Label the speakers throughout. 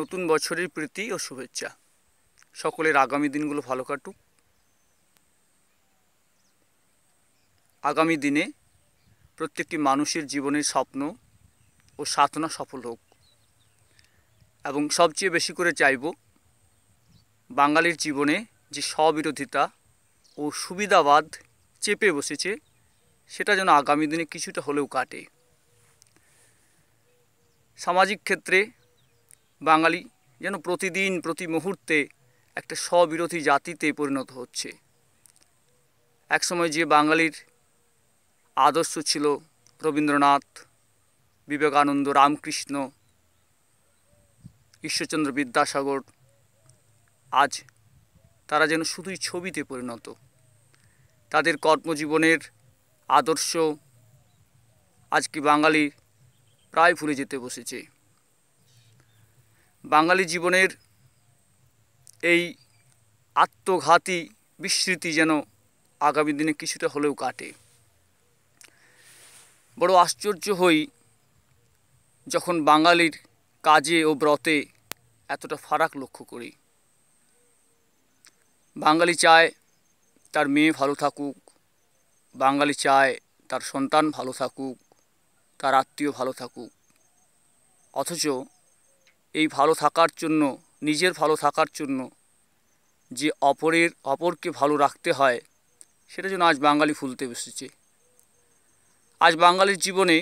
Speaker 1: নতুন বছরের প্রীতি ও শুভেচ্ছা সকলের আগামী দিনগুলো ভালো কাটুক আগামী দিনে প্রত্যেকটি মানুষের জীবনের স্বপ্ন ও সাধনা সফল হোক এবং সবচেয়ে বেশি করে চাইব বাঙালির জীবনে যে স্ববিরোধিতা ও সুবিধাবাদ চেপে বসেছে সেটা যেন আগামী দিনে কিছুটা হলেও কাটে সামাজিক ক্ষেত্রে বাঙালি যেন প্রতিদিন প্রতি মুহূর্তে একটা স্ববিরোধী জাতিতে পরিণত হচ্ছে একসময় যে বাঙালির আদর্শ ছিল রবীন্দ্রনাথ বিবেকানন্দ রামকৃষ্ণ ঈশ্বরচন্দ্র বিদ্যাসাগর আজ তারা যেন শুধুই ছবিতে পরিণত তাদের কর্মজীবনের আদর্শ আজকে বাঙালি প্রায় ভুলে যেতে বসেছে বাঙালি জীবনের এই আত্মঘাতী বিস্মৃতি যেন আগামী দিনে কিছুটা হলেও কাটে বড় আশ্চর্য হই যখন বাঙালির কাজে ও ব্রতে এতটা ফারাক লক্ষ্য করি বাঙালি চায় তার মেয়ে ভালো থাকুক বাঙালি চায় তার সন্তান ভালো থাকুক তার আত্মীয় ভালো থাকুক অথচ এই ভালো থাকার জন্য নিজের ভালো থাকার জন্য যে অপরের অপরকে ভালো রাখতে হয় সেটা যেন আজ বাঙালি ফুলতে বসেছে আজ বাঙালির জীবনে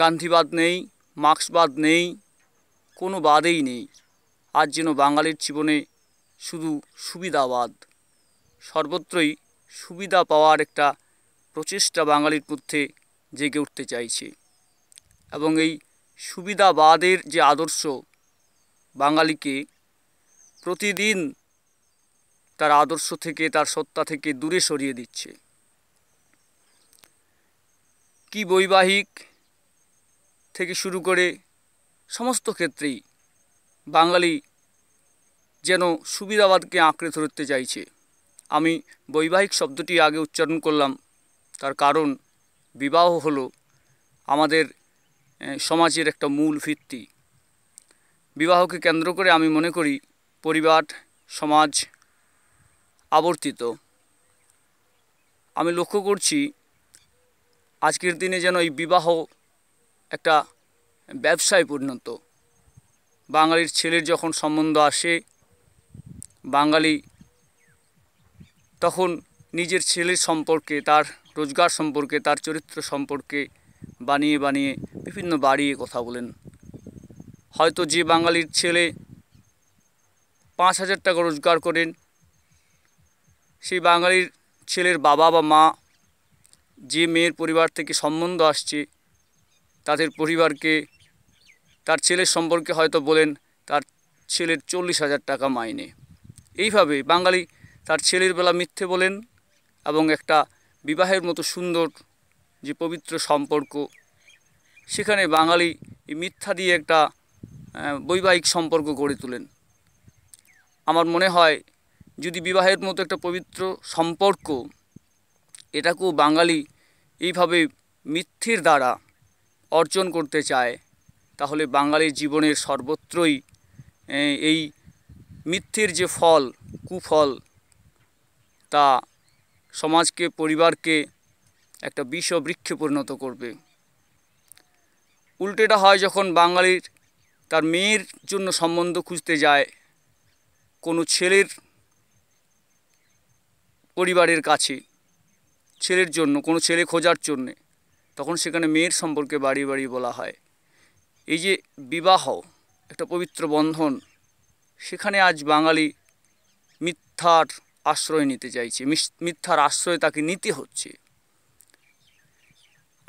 Speaker 1: গান্ধীবাদ নেই মার্ক্সবাদ নেই কোনো বাদেই নেই আজ যেন বাঙালির জীবনে শুধু সুবিধাবাদ সর্বত্রই সুবিধা পাওয়ার একটা প্রচেষ্টা বাঙালির মধ্যে জেগে উঠতে চাইছে এবং এই সুবিধাবাদের যে আদর্শ বাঙালিকে প্রতিদিন তার আদর্শ থেকে তার সত্তা থেকে দূরে সরিয়ে দিচ্ছে কি বৈবাহিক থেকে শুরু করে সমস্ত ক্ষেত্রেই বাঙালি যেন সুবিধাবাদকে আঁকড়ে ধরতে চাইছে আমি বৈবাহিক শব্দটি আগে উচ্চারণ করলাম তার কারণ বিবাহ হলো আমাদের সমাজের একটা মূল ভিত্তি বিবাহকে কেন্দ্র করে আমি মনে করি পরিবার সমাজ আবর্তিত আমি লক্ষ্য করছি আজকের দিনে যেন এই বিবাহ একটা ব্যবসায় পরিণত বাঙালির ছেলের যখন সম্বন্ধ আসে বাঙালি তখন নিজের ছেলের সম্পর্কে তার রোজগার সম্পর্কে তার চরিত্র সম্পর্কে বানিয়ে বানিয়ে বিভিন্ন বাড়িয়ে কথা বলেন হয়তো যে বাঙালির ছেলে পাঁচ হাজার টাকা রোজগার করেন সেই বাঙালির ছেলের বাবা বা মা যে মেয়ের পরিবার থেকে সম্বন্ধ আসছে তাদের পরিবারকে তার ছেলের সম্পর্কে হয়তো বলেন তার ছেলের চল্লিশ হাজার টাকা মাইনে এইভাবে বাঙালি তার ছেলের বেলা মিথ্যে বলেন এবং একটা বিবাহের মতো সুন্দর যে পবিত্র সম্পর্ক সেখানে বাঙালি মিথ্যা দিয়ে একটা বৈবাহিক সম্পর্ক গড়ে তোলেন আমার মনে হয় যদি বিবাহের মতো একটা পবিত্র সম্পর্ক এটাকেও বাঙালি এইভাবে মিথ্যের দ্বারা অর্জন করতে চায় তাহলে বাঙালির জীবনের সর্বত্রই এই মিথ্যের যে ফল কুফল তা সমাজকে পরিবারকে একটা বিষ বৃক্ষে পরিণত করবে উল্টেটা হয় যখন বাঙালির তার মেয়ের জন্য সম্বন্ধ খুঁজতে যায় কোনো ছেলের পরিবারের কাছে ছেলের জন্য কোনো ছেলে খোঁজার জন্যে তখন সেখানে মেয়ের সম্পর্কে বাড়ি বাড়ি বলা হয় এই যে বিবাহ একটা পবিত্র বন্ধন সেখানে আজ বাঙালি মিথ্যার আশ্রয় নিতে চাইছে মিথ্যার আশ্রয় তাকে নিতে হচ্ছে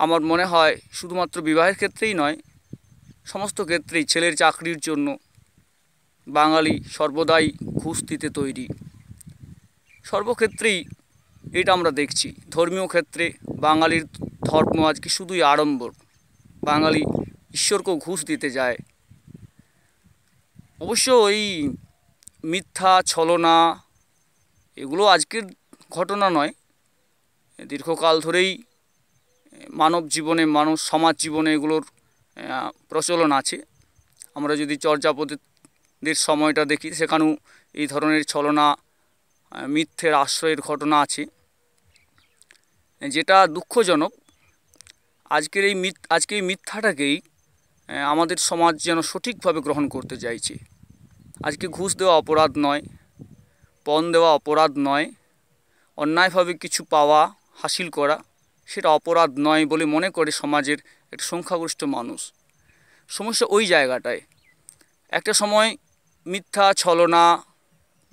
Speaker 1: আমার মনে হয় শুধুমাত্র বিবাহের ক্ষেত্রেই নয় সমস্ত ক্ষেত্রেই ছেলের চাকরির জন্য বাঙালি সর্বদাই ঘুষ দিতে তৈরি সর্বক্ষেত্রেই এটা আমরা দেখছি ধর্মীয় ক্ষেত্রে বাঙালির ধর্ম আজকে শুধুই আড়ম্বর বাঙালি ঈশ্বরকেও ঘুষ দিতে যায় অবশ্য এই মিথ্যা ছলনা এগুলো আজকের ঘটনা নয় দীর্ঘকাল ধরেই মানব জীবনে মানুষ সমাজ জীবনে এগুলোর প্রচলন আছে আমরা যদি চর্যাপদের সময়টা দেখি সেখানেও এই ধরনের ছলনা মিথ্যের আশ্রয়ের ঘটনা আছে যেটা দুঃখজনক আজকের এই মিথ আজকে এই মিথ্যাটাকেই আমাদের সমাজ যেন সঠিকভাবে গ্রহণ করতে চাইছে আজকে ঘুষ দেওয়া অপরাধ নয় পণ দেওয়া অপরাধ নয় অন্যায়ভাবে কিছু পাওয়া হাসিল করা সেটা অপরাধ নয় বলে মনে করে সমাজের একটা সংখ্যাগরিষ্ঠ মানুষ সমস্যা ওই জায়গাটায় একটা সময় মিথ্যা ছলনা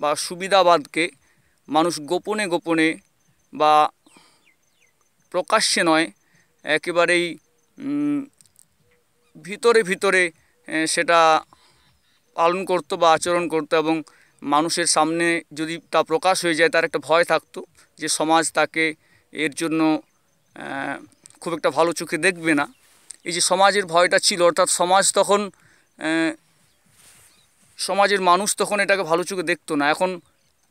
Speaker 1: বা সুবিধাবাদকে মানুষ গোপনে গোপনে বা প্রকাশ্যে নয় একেবারেই ভিতরে ভিতরে সেটা পালন করতো বা আচরণ করতো এবং মানুষের সামনে যদি তা প্রকাশ হয়ে যায় তার একটা ভয় থাকতো যে সমাজ তাকে এর জন্য খুব একটা ভালো চোখে দেখবে না এই যে সমাজের ভয়টা ছিল অর্থাৎ সমাজ তখন সমাজের মানুষ তখন এটাকে ভালো চোখে দেখতো না এখন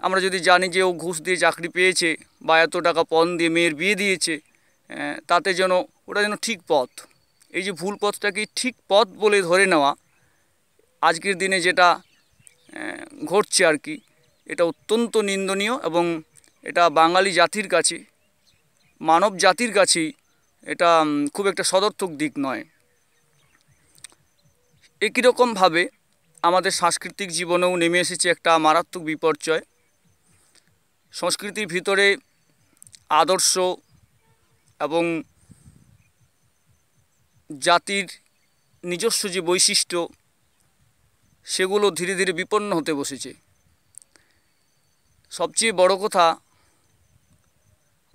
Speaker 1: আমরা যদি জানি যে ও ঘুষ দিয়ে চাকরি পেয়েছে বা এত টাকা পণ দিয়ে মেয়ের বিয়ে দিয়েছে তাতে যেন ওটা যেন ঠিক পথ এই যে ভুল পথটাকে ঠিক পথ বলে ধরে নেওয়া আজকের দিনে যেটা ঘটছে আর কি এটা অত্যন্ত নিন্দনীয় এবং এটা বাঙালি জাতির কাছে মানব জাতির কাছেই এটা খুব একটা সদর্থক দিক নয় একই রকমভাবে আমাদের সাংস্কৃতিক জীবনেও নেমে এসেছে একটা মারাত্মক বিপর্যয় সংস্কৃতির ভিতরে আদর্শ এবং জাতির নিজস্ব যে বৈশিষ্ট্য সেগুলো ধীরে ধীরে বিপন্ন হতে বসেছে সবচেয়ে বড় কথা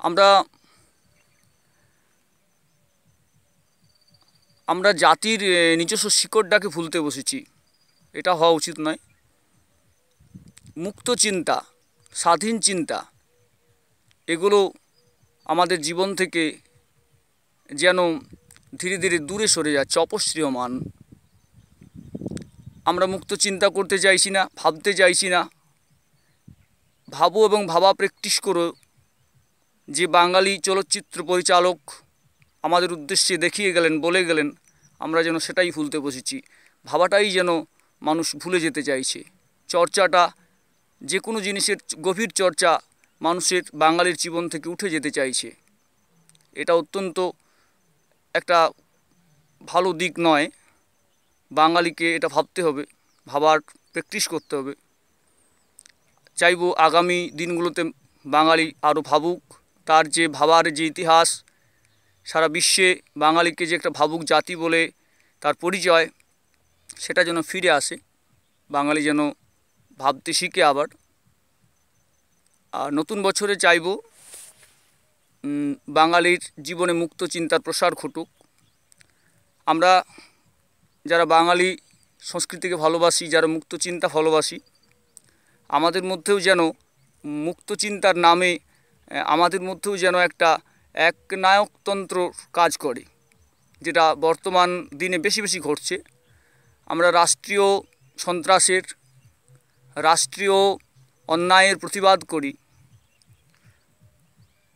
Speaker 1: আমরা আমরা জাতির নিজস্ব শিকড়টাকে ভুলতে বসেছি এটা হওয়া উচিত নয় মুক্ত চিন্তা স্বাধীন চিন্তা এগুলো আমাদের জীবন থেকে যেন ধীরে ধীরে দূরে সরে যাচ্ছে অপশ্রিয়মান আমরা মুক্ত চিন্তা করতে চাইছি না ভাবতে চাইছি না ভাবো এবং ভাবা প্র্যাকটিস করো যে বাঙালি চলচ্চিত্র পরিচালক আমাদের উদ্দেশ্যে দেখিয়ে গেলেন বলে গেলেন আমরা যেন সেটাই ভুলতে বসেছি ভাবাটাই যেন মানুষ ভুলে যেতে চাইছে চর্চাটা যে কোনো জিনিসের গভীর চর্চা মানুষের বাঙালির জীবন থেকে উঠে যেতে চাইছে এটা অত্যন্ত একটা ভালো দিক নয় বাঙালিকে এটা ভাবতে হবে ভাবার প্র্যাকটিস করতে হবে চাইব আগামী দিনগুলোতে বাঙালি আরও ভাবুক তার যে ভাবার যে ইতিহাস সারা বিশ্বে বাঙালিকে যে একটা ভাবুক জাতি বলে তার পরিচয় সেটা যেন ফিরে আসে বাঙালি যেন ভাবতে শিখে আবার আর নতুন বছরে চাইব বাঙালির জীবনে মুক্ত চিন্তার প্রসার ঘটুক আমরা যারা বাঙালি সংস্কৃতিকে ভালোবাসি যারা মুক্ত চিন্তা ভালোবাসি আমাদের মধ্যেও যেন মুক্ত চিন্তার নামে আমাদের মধ্যেও যেন একটা এক নায়কতন্ত্র কাজ করে যেটা বর্তমান দিনে বেশি বেশি ঘটছে আমরা রাষ্ট্রীয় সন্ত্রাসের রাষ্ট্রীয় অন্যায়ের প্রতিবাদ করি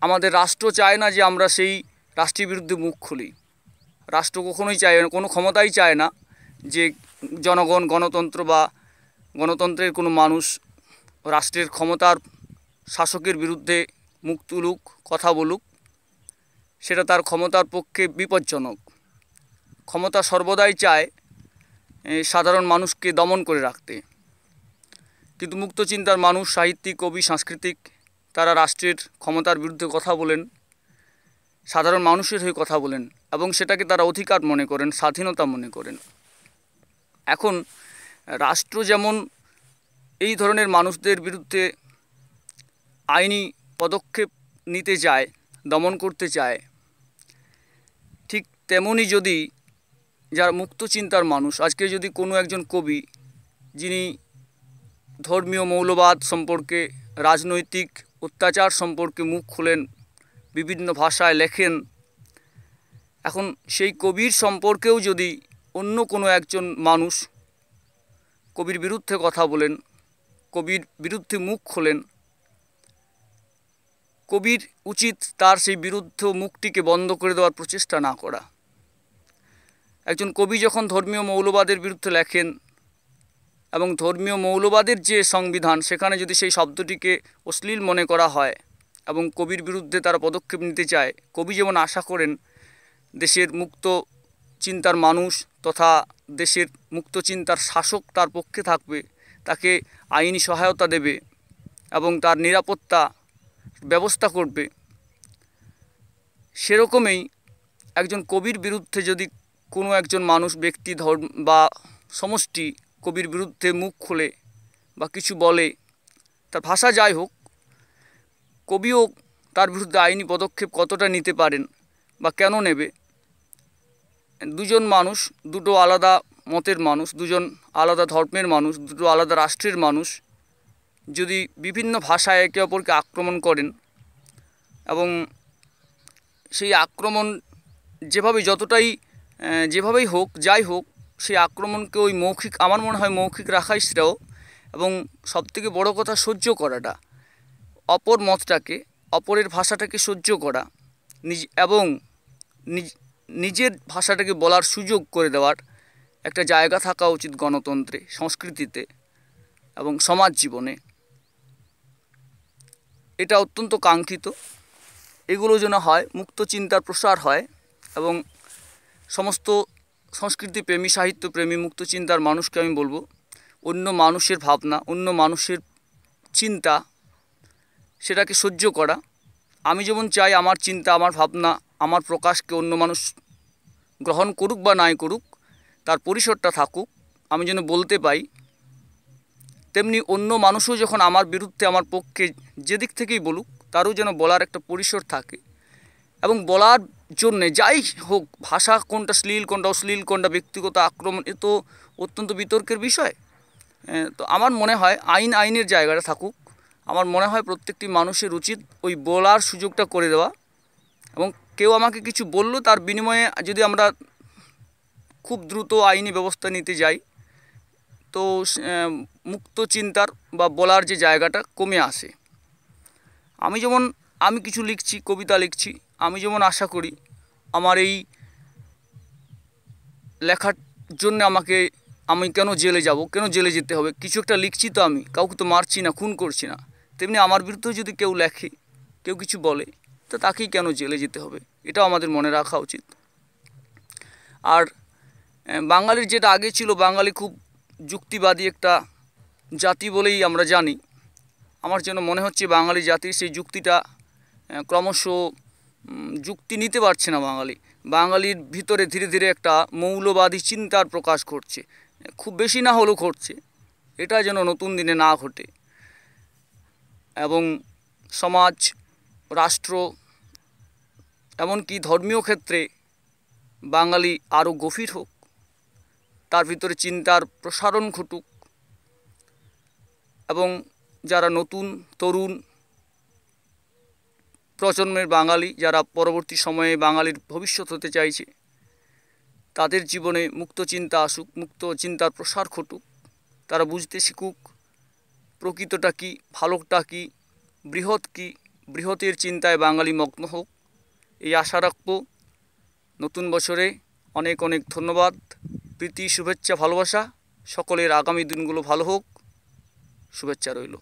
Speaker 1: আমাদের রাষ্ট্র চায় না যে আমরা সেই রাষ্ট্রের বিরুদ্ধে মুখ খুলি রাষ্ট্র কখনোই চায় না কোনো ক্ষমতাই চায় না যে জনগণ গণতন্ত্র বা গণতন্ত্রের কোনো মানুষ রাষ্ট্রের ক্ষমতার শাসকের বিরুদ্ধে মুখ তুলুক কথা বলুক সেটা তার ক্ষমতার পক্ষে বিপজ্জনক ক্ষমতা সর্বদাই চায় সাধারণ মানুষকে দমন করে রাখতে কিন্তু মুক্ত চিন্তার মানুষ সাহিত্যিক কবি সাংস্কৃতিক তারা রাষ্ট্রের ক্ষমতার বিরুদ্ধে কথা বলেন সাধারণ মানুষের হয়ে কথা বলেন এবং সেটাকে তারা অধিকার মনে করেন স্বাধীনতা মনে করেন এখন রাষ্ট্র যেমন এই ধরনের মানুষদের বিরুদ্ধে আইনি পদক্ষেপ নিতে যায় দমন করতে চায় ঠিক তেমনই যদি যারা মুক্ত চিন্তার মানুষ আজকে যদি কোনো একজন কবি যিনি ধর্মীয় মৌলবাদ সম্পর্কে রাজনৈতিক অত্যাচার সম্পর্কে মুখ খোলেন বিভিন্ন ভাষায় লেখেন এখন সেই কবির সম্পর্কেও যদি অন্য কোনো একজন মানুষ কবির বিরুদ্ধে কথা বলেন কবির বিরুদ্ধে মুখ খোলেন কবির উচিত তার সেই বিরুদ্ধ মুখটিকে বন্ধ করে দেওয়ার প্রচেষ্টা না করা একজন কবি যখন ধর্মীয় মৌলবাদের বিরুদ্ধে লেখেন এবং ধর্মীয় মৌলবাদের যে সংবিধান সেখানে যদি সেই শব্দটিকে অশ্লীল মনে করা হয় এবং কবির বিরুদ্ধে তারা পদক্ষেপ নিতে চায় কবি যেমন আশা করেন দেশের মুক্ত চিন্তার মানুষ তথা দেশের মুক্ত চিন্তার শাসক তার পক্ষে থাকবে তাকে আইনি সহায়তা দেবে এবং তার নিরাপত্তা ব্যবস্থা করবে সেরকমই একজন কবির বিরুদ্ধে যদি কোনো একজন মানুষ ব্যক্তি ধর্ম বা সমষ্টি কবির বিরুদ্ধে মুখ খোলে বা কিছু বলে তার ভাষা যাই হোক কবিও তার বিরুদ্ধে আইনি পদক্ষেপ কতটা নিতে পারেন বা কেন নেবে দুজন মানুষ দুটো আলাদা মতের মানুষ দুজন আলাদা ধর্মের মানুষ দুটো আলাদা রাষ্ট্রের মানুষ যদি বিভিন্ন ভাষায় একে অপরকে আক্রমণ করেন এবং সেই আক্রমণ যেভাবে যতটাই যেভাবেই হোক যাই হোক সেই আক্রমণকে ওই মৌখিক আমার মনে হয় মৌখিক রাখাই শ্রেয় এবং সবথেকে বড় কথা সহ্য করাটা অপর মতটাকে অপরের ভাষাটাকে সহ্য করা নিজ এবং নিজের ভাষাটাকে বলার সুযোগ করে দেওয়ার একটা জায়গা থাকা উচিত গণতন্ত্রে সংস্কৃতিতে এবং সমাজ জীবনে এটা অত্যন্ত কাঙ্ক্ষিত এগুলো যেন হয় মুক্ত চিন্তার প্রসার হয় এবং সমস্ত সংস্কৃতি প্রেমী সাহিত্য প্রেমী মুক্ত চিন্তার মানুষকে আমি বলবো অন্য মানুষের ভাবনা অন্য মানুষের চিন্তা সেটাকে সহ্য করা আমি যেমন চাই আমার চিন্তা আমার ভাবনা আমার প্রকাশকে অন্য মানুষ গ্রহণ করুক বা নাই করুক তার পরিসরটা থাকুক আমি যেন বলতে পাই তেমনি অন্য মানুষও যখন আমার বিরুদ্ধে আমার পক্ষে যেদিক থেকেই বলুক তারও যেন বলার একটা পরিসর থাকে এবং বলার জন্যে যাই হোক ভাষা কোনটা শ্লীল কোনটা অশ্লীল কোনটা ব্যক্তিগত আক্রমণ এ তো অত্যন্ত বিতর্কের বিষয় তো আমার মনে হয় আইন আইনের জায়গাটা থাকুক আমার মনে হয় প্রত্যেকটি মানুষের উচিত ওই বলার সুযোগটা করে দেওয়া এবং কেউ আমাকে কিছু বলল তার বিনিময়ে যদি আমরা খুব দ্রুত আইনি ব্যবস্থা নিতে যাই তো মুক্ত চিন্তার বা বলার যে জায়গাটা কমে আসে আমি যেমন আমি কিছু লিখছি কবিতা লিখছি আমি যেমন আশা করি আমার এই লেখার জন্য আমাকে আমি কেন জেলে যাব কেন জেলে যেতে হবে কিছু একটা লিখছি তো আমি কাউকে তো মারছি না খুন করছি না তেমনি আমার বিরুদ্ধেও যদি কেউ লেখে কেউ কিছু বলে তো তাকেই কেন জেলে যেতে হবে এটাও আমাদের মনে রাখা উচিত আর বাঙালির যেটা আগে ছিল বাঙালি খুব যুক্তিবাদী একটা জাতি বলেই আমরা জানি আমার যেন মনে হচ্ছে বাঙালি জাতির সেই যুক্তিটা ক্রমশ যুক্তি নিতে পারছে না বাঙালি বাঙালির ভিতরে ধীরে ধীরে একটা মৌলবাদী চিন্তার প্রকাশ ঘটছে খুব বেশি না হলেও ঘটছে এটা যেন নতুন দিনে না ঘটে এবং সমাজ রাষ্ট্র এমনকি ধর্মীয় ক্ষেত্রে বাঙালি আরও গভীর হোক তার ভিতরে চিন্তার প্রসারণ ঘটুক এবং যারা নতুন তরুণ প্রজন্মের বাঙালি যারা পরবর্তী সময়ে বাঙালির ভবিষ্যৎ হতে চাইছে তাদের জীবনে মুক্ত চিন্তা আসুক মুক্ত চিন্তার প্রসার ঘটুক তারা বুঝতে শিখুক প্রকৃতটা কী ভালোটা কী বৃহৎ কি বৃহতের চিন্তায় বাঙালি মগ্ন হোক এই আশা রাখব নতুন বছরে অনেক অনেক ধন্যবাদ প্রীতি শুভেচ্ছা ভালোবাসা সকলের আগামী দিনগুলো ভালো হোক শুভেচ্ছা রইল